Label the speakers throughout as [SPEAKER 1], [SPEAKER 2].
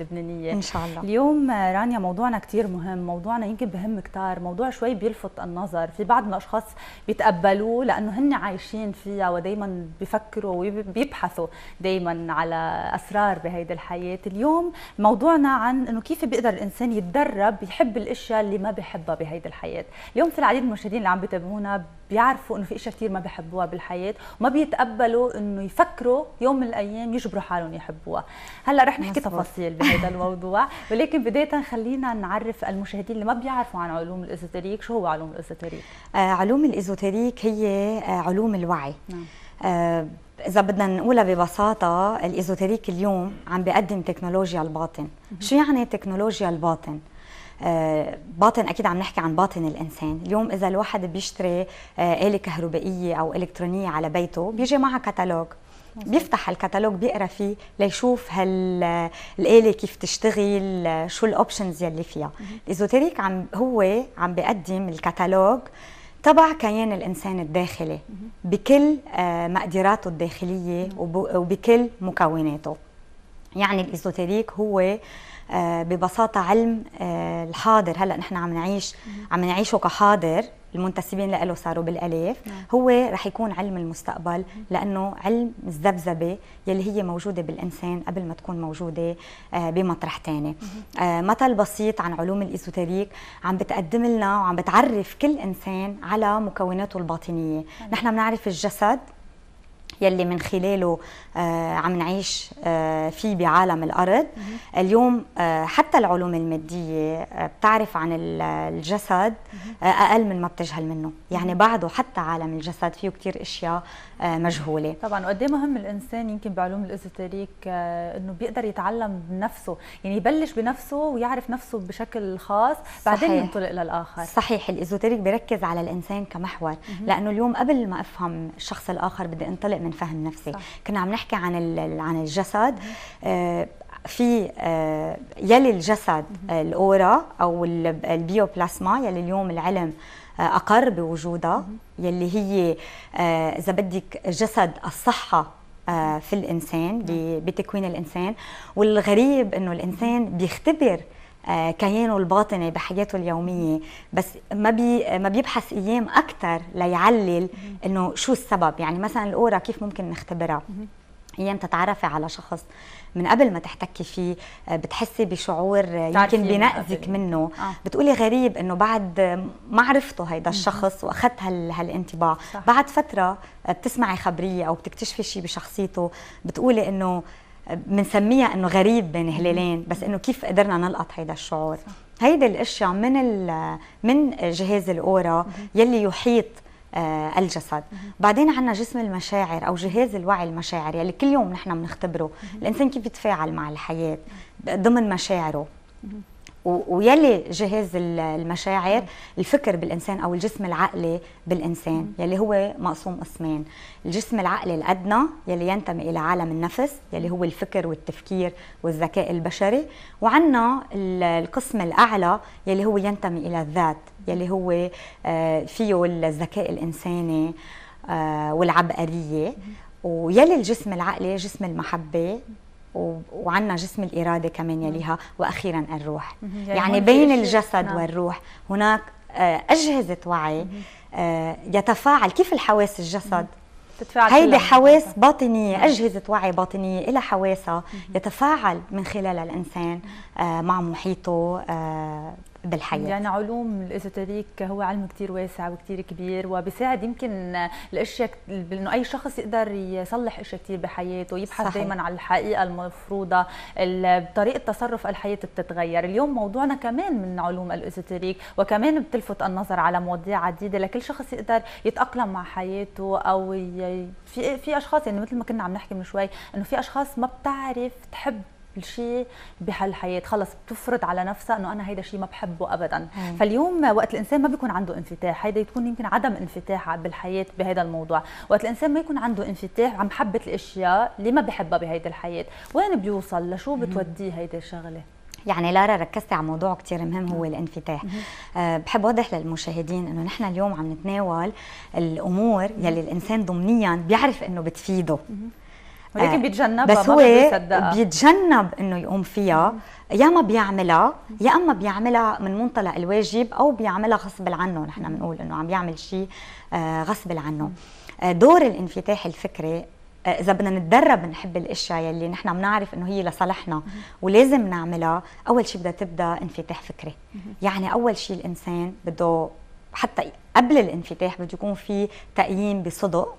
[SPEAKER 1] لبنانيه ان شاء الله اليوم رانيا موضوعنا كثير مهم موضوعنا يمكن بهم كثار موضوع شوي بيلفت النظر في بعض الاشخاص بيتقبلوه لانه هن عايشين فيها ودائما بيفكروا وبيبحثوا دائما على اسرار بهيدي الحياه اليوم موضوعنا عن انه كيف بيقدر الانسان يتدرب يحب الاشياء اللي ما بحبها بهيدي الحياه اليوم في العديد من المشاهدين اللي عم بيتابعونا بيعرفوا انه في اشياء كثير ما بحبوها بالحياه وما بيتقبلوا انه يفكروا يوم من الايام يجبروا حالهم يحبوها هلا رح نحكي تفاصيل هذا الموضوع ولكن بدايه خلينا نعرف المشاهدين اللي ما بيعرفوا عن علوم الازوتيريك شو هو علوم الازوتيريك
[SPEAKER 2] آه علوم الازوتيريك هي آه، علوم الوعي نعم. آه إذا بدنا نقولها ببساطة الإزوتريك اليوم عم بيقدم تكنولوجيا الباطن شو يعني تكنولوجيا الباطن؟ آه، باطن اكيد عم نحكي عن باطن الانسان اليوم اذا الواحد بيشتري آه، آلة كهربائية او الكترونية على بيته بيجي معها كتالوج بيفتح الكتالوج بيقرا فيه ليشوف هل الاله كيف تشتغل شو الاوبشنز يلي فيها الايزوتيريك عم هو عم بيقدم الكتالوج تبع كيان الانسان الداخلي بكل آه، مقدراته الداخليه وبكل مكوناته يعني الايزوتيريك هو آه، ببساطه علم آه، الحاضر هلا نحن عم نعيش عم نعيشه كحاضر المنتسبين له صاروا بالالاف نعم. هو رح يكون علم المستقبل لانه علم الذبذبه يلي هي موجوده بالانسان قبل ما تكون موجوده آه، بمطرح ثاني مثل بسيط عن علوم الايزوتيريك عم بتقدم لنا وعم بتعرف كل انسان على مكوناته الباطنيه نعم. نحن بنعرف الجسد يلي من خلاله آه، عم نعيش آه، فيه بعالم الارض اليوم آه، حتى العلوم الماديه بتعرف عن الجسد اقل من ما بتجهل منه يعني بعده حتى عالم الجسد فيه كثير اشياء مجهوله
[SPEAKER 1] طبعا وقد إيه مهم الانسان يمكن بعلوم الايزوتيريك انه بيقدر يتعلم نفسه يعني يبلش بنفسه ويعرف نفسه بشكل خاص بعدين ينطلق للاخر صحيح
[SPEAKER 2] الازوتيريك بيركز على الانسان كمحور لانه اليوم قبل ما افهم الشخص الاخر بدي انطلق من من فهم نفسي صح. كنا عم نحكي عن عن الجسد آه، في آه، يلي الجسد آه، الاورا او البيوبلاسما يلي اليوم العلم اقر بوجودها يلي هي اذا بدك جسد الصحه في الانسان بتكوين الانسان والغريب انه الانسان بيختبر آه، كيانه الباطني بحياته اليوميه بس ما بي ما بيبحث ايام اكثر ليعلل انه شو السبب يعني مثلا الاورا كيف ممكن نختبرها ايام تتعرفي على شخص من قبل ما تحتكي فيه آه، بتحسي بشعور يمكن بينأذك منه آه. بتقولي غريب انه بعد ما عرفته هيدا الشخص واخذت هال هالانطباع بعد فتره بتسمعي خبريه او بتكتشفي شيء بشخصيته بتقولي انه بنسميها انه غريب بين هلالين بس انه كيف قدرنا نلقط هيدا الشعور هيدي الاشياء من من جهاز الاورا يلي يحيط آه، الجسد بعدين عندنا جسم المشاعر او جهاز الوعي المشاعر يلي كل يوم نحن بنختبره الانسان كيف يتفاعل مع الحياه ضمن مشاعره ويلي جهاز المشاعر الفكر بالانسان او الجسم العقلي بالانسان يلي هو مقسوم قسمين الجسم العقلي الادنى يلي ينتمي الى عالم النفس يلي هو الفكر والتفكير والذكاء البشري وعنا القسم الاعلى يلي هو ينتمي الى الذات يلي هو آه، فيه الذكاء الانساني آه، والعبقريه ويلي الجسم العقلي جسم المحبة وعندنا جسم الإرادة كمان يليها وأخيرا الروح يعني, يعني بين الجسد نعم. والروح هناك آه، أجهزة وعي آه، يتفاعل كيف الحواس الجسد
[SPEAKER 1] تتفاعل هيدي حواس
[SPEAKER 2] باطنيه اجهزه وعي باطنيه إلى حواسها يتفاعل من خلالها الانسان آه، مع محيطه بالحياه يعني
[SPEAKER 1] علوم الازوتريك هو علم كثير واسع وكثير كبير وبيساعد يمكن الاشياء انه اي شخص يقدر يصلح اشياء كثير بحياته يبحث دائما عن الحقيقه المفروضه طريقه تصرف الحياه بتتغير اليوم موضوعنا كمان من علوم الازوتريك وكمان بتلفت النظر على مواضيع عديده لكل شخص يقدر يتاقلم مع حياته او في في اشخاص يعني مثل ما كنا عم نحكي من شوي انه في اشخاص ما بتعرف تحب الشيء بهالحياه خلص بتفرض على نفسها انه انا هيدا الشيء ما بحبه ابدا مم. فاليوم وقت الانسان ما بيكون عنده انفتاح هيدا يكون يمكن عدم انفتاح بالحياه بهذا الموضوع وقت الانسان ما يكون عنده انفتاح عم حبة الاشياء اللي ما بحبها بهيدي الحياه وين بيوصل لشو بتوديه هيدي الشغله
[SPEAKER 2] يعني لارا ركزتي على موضوع كثير مهم هو الانفتاح أه بحب اوضح للمشاهدين انه نحن اليوم عم نتناول الامور يلي الانسان ضمنيا بيعرف انه بتفيده
[SPEAKER 1] ولكن آه بيتجنبها بس هو
[SPEAKER 2] بيتجنب انه يقوم فيها يا ما بيعملها يا اما بيعملها من منطلق الواجب او بيعملها غصب عنه نحن بنقول انه عم يعمل شيء آه، غصب عنه آه، دور الانفتاح الفكري آه، اذا بدنا نتدرب نحب الاشياء يلي نحن بنعرف انه هي لصالحنا ولازم نعملها اول شيء بدها تبدا انفتاح فكري يعني اول شيء الانسان بده حتى قبل الانفتاح بده يكون في تقييم بصدق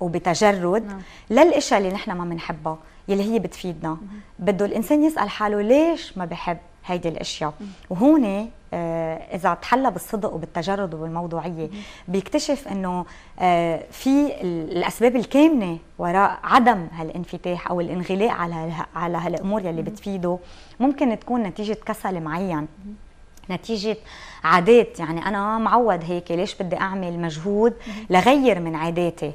[SPEAKER 2] وبتجرد نعم. للاشياء اللي نحن ما بنحبها يلي هي بتفيدنا بده الانسان يسال حاله ليش ما بحب هيدي الاشياء وهون آه، اذا تحلى بالصدق وبالتجرد وبالموضوعيه بيكتشف انه آه، في الاسباب الكامنه وراء عدم هالانفتاح او الانغلاق على على هالامور يلي بتفيده ممكن تكون نتيجه كسل معين نتيجة عادات يعني أنا معود هيك ليش بدي أعمل مجهود لغير من عاداتي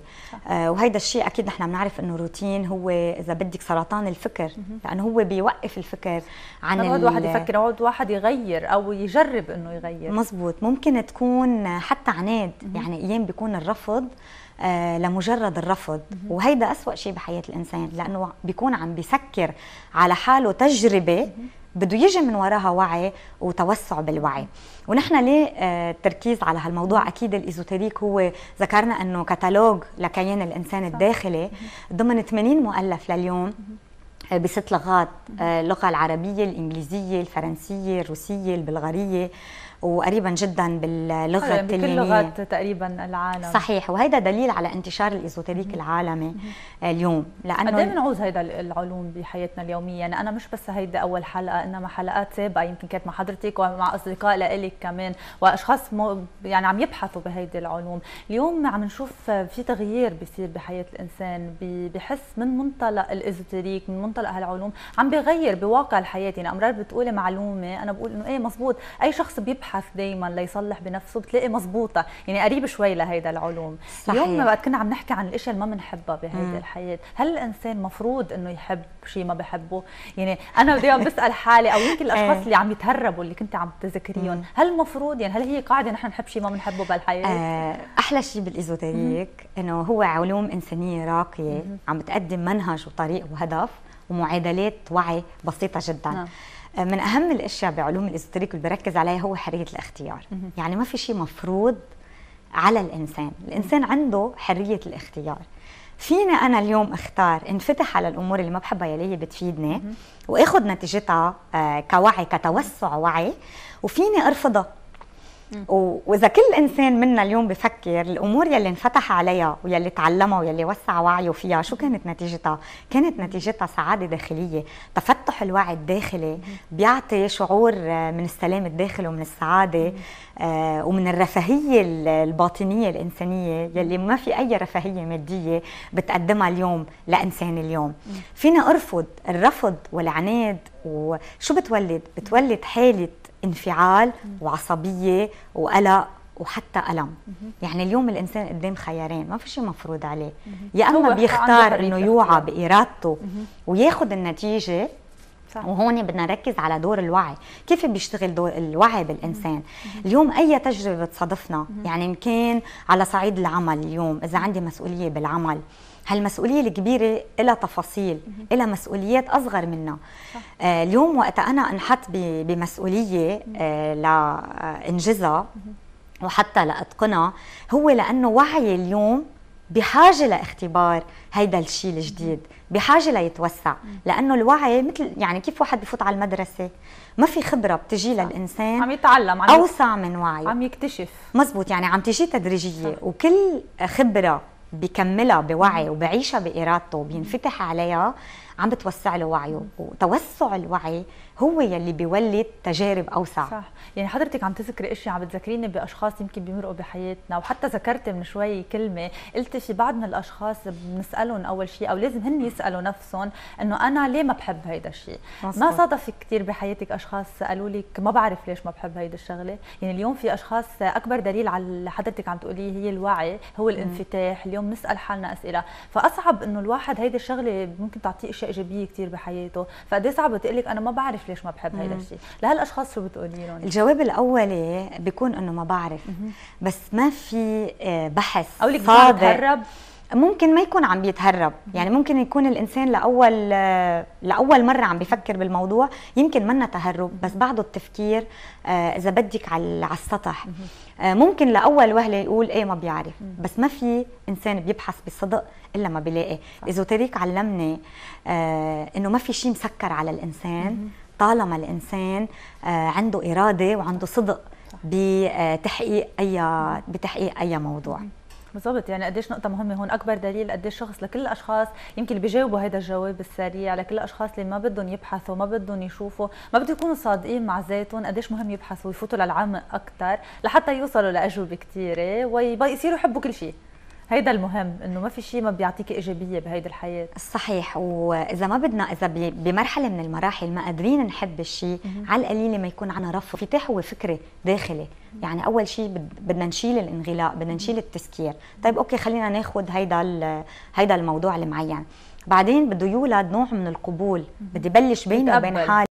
[SPEAKER 2] آه وهيدا الشيء أكيد نحن بنعرف إنه روتين هو إذا بدك سرطان الفكر لأنه هو بيوقف الفكر عن بقعد واحد يفكر
[SPEAKER 1] يقعد واحد يغير أو يجرب إنه يغير مزبوط
[SPEAKER 2] ممكن تكون حتى عناد يعني أيام بيكون الرفض آه لمجرد الرفض وهيدا أسوأ شيء بحياة الإنسان لأنه بيكون عم بيسكر على حاله تجربة بده يجي من وراها وعي وتوسع بالوعي ونحن ليه التركيز آه، على هالموضوع اكيد الايزوتيريك هو ذكرنا انه كتالوج لكيان الانسان الداخلي ضمن 80 مؤلف لليوم آه، بست لغات آه، اللغه العربيه الانجليزيه الفرنسيه الروسيه البلغاريه وقريبا جدا باللغه التلميذيه بكل لغات
[SPEAKER 1] تقريبا العالم صحيح
[SPEAKER 2] وهذا دليل على انتشار الازوتريك العالمي آه، اليوم لانه قد إيه بنعوز
[SPEAKER 1] هيدا العلوم بحياتنا اليوميه يعني انا مش بس هيدا اول حلقه انما حلقات سابقه يمكن كانت مع حضرتك ومع اصدقاء لإلك كمان واشخاص مو يعني عم يبحثوا بهيدي العلوم اليوم عم نشوف في تغيير بيصير بحياه الانسان بحس من منطلق الازوتريك من منطلق منطلق هالعلوم عم بغير بواقع الحياه يعني امرار بتقولي معلومه انا بقول انه ايه مزبوط اي شخص بيبحث دائما ليصلح بنفسه بتلاقي مزبوطه يعني قريب شوي لهيدا العلوم صحيح. اليوم وقت كنا عم نحكي عن الاشياء اللي ما بنحبها بهيدي الحياه هل الانسان مفروض انه يحب شيء ما بحبه يعني انا دائما بسال حالي او يمكن الاشخاص إيه. اللي عم يتهربوا اللي كنت عم تذكريهم هل المفروض يعني هل هي قاعده نحن نحب شيء ما بنحبه بالحياه
[SPEAKER 2] آه، احلى شيء بالايزوتيريك انه هو علوم انسانيه راقيه عم بتقدم منهج وطريق وهدف ومعادلات وعي بسيطه جدا نعم. آه، من اهم الاشياء بعلوم الاستريك اللي بركز عليها هو حريه الاختيار مم. يعني ما في شيء مفروض على الانسان الانسان عنده حريه الاختيار فينا انا اليوم اختار انفتح على الامور اللي ما بحبها يلي هي بتفيدني واخذ نتيجتها آه، كوعي كتوسع وعي وفيني ارفضها واذا كل انسان منا اليوم بفكر الامور يلي انفتح عليها ويلي تعلمها ويلي وسع وعيه فيها شو كانت نتيجتها كانت نتيجتها سعاده داخليه تفتح الوعي الداخلي بيعطي شعور آه، من السلام الداخلي ومن السعاده آه، ومن الرفاهيه الباطنيه الانسانيه يلي ما في اي رفاهيه ماديه بتقدمها اليوم لانسان اليوم فينا ارفض الرفض والعناد وشو بتولد بتولد حاله انفعال وعصبيه وقلق وحتى ألم يعني اليوم الإنسان قدام خيارين ما في شيء مفروض عليه يا أما بيختار أنه يوعى بإرادته وياخد النتيجة صح. وهون بدنا نركز على دور الوعي كيف بيشتغل دور الوعي بالإنسان اليوم أي تجربة بتصادفنا يعني إن كان على صعيد العمل اليوم إذا عندي مسؤولية بالعمل هالمسؤوليه الكبيره لها تفاصيل لها مسؤوليات اصغر منها آه اليوم وقت انا انحط بمسؤوليه آه لانجزها آه، وحتى لاتقنها هو لانه وعي اليوم بحاجة لاختبار هيدا الشيء الجديد بحاجة ليتوسع لأنه الوعي مثل يعني كيف واحد بفوت على المدرسة ما في خبرة بتجي صح. للإنسان عم يتعلم عم أوسع من وعي عم يكتشف مزبوط يعني عم تجي تدريجية صح. وكل خبرة بكملها بوعي وبعيشها بارادته وبينفتح عليها عم بتوسع له وعيه وتوسع الوعي هو يلي بيولد تجارب اوسع صح
[SPEAKER 1] يعني حضرتك عم تذكري اشياء عم بتذكريني باشخاص يمكن بيمرقوا بحياتنا وحتى ذكرت من شوي كلمه قلتي في بعض من الاشخاص بنسالهم اول شيء او لازم هن يسالوا نفسهم انه انا ليه ما بحب هيدا الشيء ما صادفك كثير بحياتك اشخاص قالوا لك ما بعرف ليش ما بحب هيدا الشغله يعني اليوم في اشخاص اكبر دليل على اللي حضرتك عم تقوليه هي الوعي هو الانفتاح اليوم نسال حالنا اسئله فاصعب انه الواحد هيدا الشغله ممكن تعطيه اشياء ايجابيه كثير بحياته فقد إيه صعب تقول لك انا ما بعرف ليش ليش ما بحب هيدا الشيء لهالاشخاص شو بتقولي لهم
[SPEAKER 2] الجواب الاولي بيكون انه ما بعرف بس ما في آه، بحث او لك بتهرب ممكن ما يكون عم بيتهرب يعني ممكن يكون الانسان لاول آه، لاول مره عم بفكر بالموضوع يمكن منا تهرب بس بعده التفكير آه، اذا بدك على السطح ممكن لاول وهله يقول ايه ما بيعرف بس ما في انسان بيبحث بصدق الا ما بيلاقي ايزوتيريك علمني انه ما في شيء مسكر على الانسان طالما الانسان آه، عنده اراده وعنده صدق بتحقيق اي بتحقيق اي موضوع
[SPEAKER 1] بالضبط يعني قديش نقطة مهمة هون أكبر دليل قديش شخص لكل الأشخاص يمكن اللي بيجاوبوا هذا الجواب السريع لكل الأشخاص اللي ما بدهم يبحثوا ما بدهم يشوفوا ما بدهم يكونوا صادقين مع ذاتهم قديش مهم يبحثوا ويفوتوا للعمق أكثر لحتى يوصلوا لأجوبة كثيرة ويصيروا يحبوا كل شيء هيدا المهم انه ما في شيء ما بيعطيك ايجابيه بهيدي الحياه صحيح واذا ما بدنا اذا بمرحله من المراحل ما قادرين نحب
[SPEAKER 2] الشيء على القليله ما يكون عنا رفض في هو فكري داخلي يعني اول شيء بدنا نشيل الانغلاق بدنا نشيل التسكير طيب اوكي خلينا ناخذ هيدا هيدا الموضوع المعين بعدين بده يولد نوع من القبول بدي بلش بيني وبين حالي